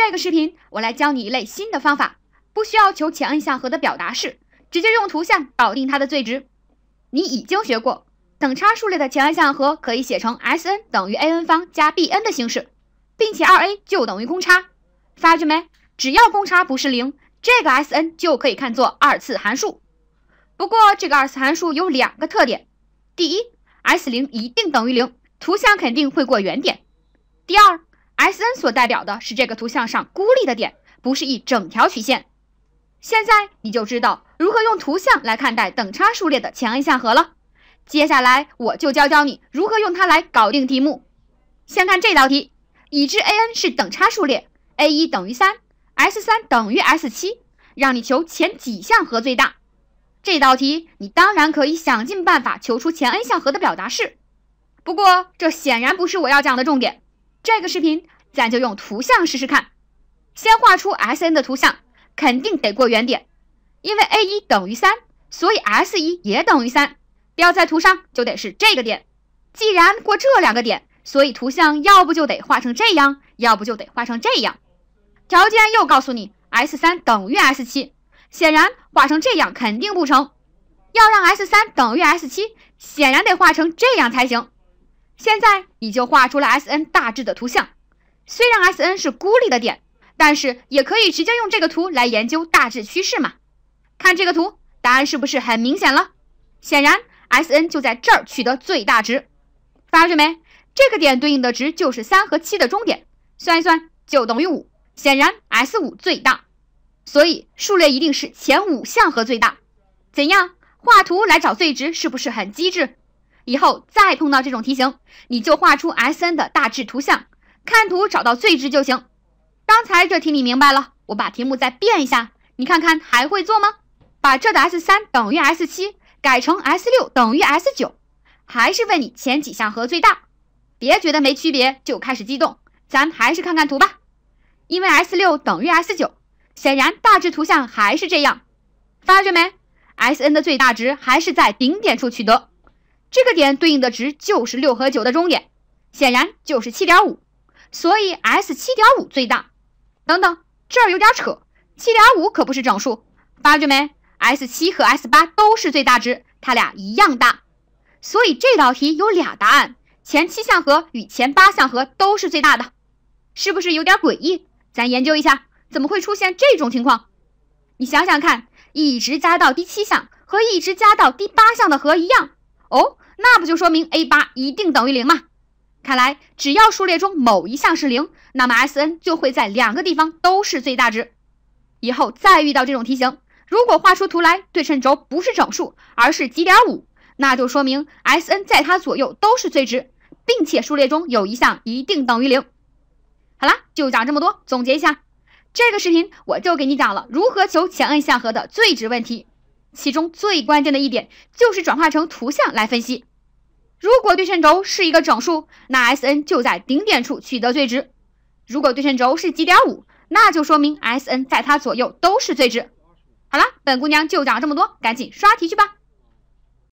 这个视频我来教你一类新的方法，不需要求前 n 项和的表达式，直接用图像搞定它的最值。你已经学过，等差数列的前 n 项和可以写成 S_n 等于 a_n 方加 b_n 的形式，并且 2a 就等于公差。发觉没？只要公差不是零，这个 S_n 就可以看作二次函数。不过这个二次函数有两个特点：第一，S_0 一定等于零，图像肯定会过原点；第二，S_n 所代表的是这个图像上孤立的点，不是一整条曲线。现在你就知道如何用图像来看待等差数列的前 n 项和了。接下来我就教教你如何用它来搞定题目。先看这道题，已知 a_n 是等差数列，a_1 等于三，S_3 等于 S_7，让你求前几项和最大。这道题你当然可以想尽办法求出前 n 项和的表达式，不过这显然不是我要讲的重点。这个视频，咱就用图像试试看。先画出 S n 的图像，肯定得过原点，因为 a 1等于三，所以 S 1也等于三，标在图上就得是这个点。既然过这两个点，所以图像要不就得画成这样，要不就得画成这样。条件又告诉你 S 3等于 S 7，显然画成这样肯定不成。要让 S 3等于 S 7，显然得画成这样才行。现在你就画出了 S n 大致的图像，虽然 S n 是孤立的点，但是也可以直接用这个图来研究大致趋势嘛。看这个图，答案是不是很明显了？显然 S n 就在这儿取得最大值，发现没？这个点对应的值就是三和七的中点，算一算就等于五。显然 S 五最大，所以数列一定是前五项和最大。怎样画图来找最值，是不是很机智？以后再碰到这种题型，你就画出 S n 的大致图像，看图找到最值就行。刚才这题你明白了，我把题目再变一下，你看看还会做吗？把这的 S 三等于 S 七改成 S 六等于 S 九，还是问你前几项和最大。别觉得没区别就开始激动，咱还是看看图吧。因为 S 六等于 S 九，显然大致图像还是这样。发觉没？S n 的最大值还是在顶点处取得。这个点对应的值就是六和九的中点，显然就是七点五，所以 S 七点五最大。等等，这儿有点扯，七点五可不是整数。发觉没？S 七和 S 八都是最大值，它俩一样大。所以这道题有俩答案，前七项和与前八项和都是最大的，是不是有点诡异？咱研究一下，怎么会出现这种情况？你想想看，一直加到第七项和一直加到第八项的和一样哦。那不就说明 a 八一定等于零吗？看来只要数列中某一项是零，那么 S n 就会在两个地方都是最大值。以后再遇到这种题型，如果画出图来，对称轴不是整数，而是几点五，那就说明 S n 在它左右都是最值，并且数列中有一项一定等于零。好啦，就讲这么多。总结一下，这个视频我就给你讲了如何求前 n 项和的最值问题。其中最关键的一点就是转化成图像来分析。如果对称轴是一个整数，那 S n 就在顶点处取得最值；如果对称轴是几点五，那就说明 S n 在它左右都是最值。好了，本姑娘就讲这么多，赶紧刷题去吧。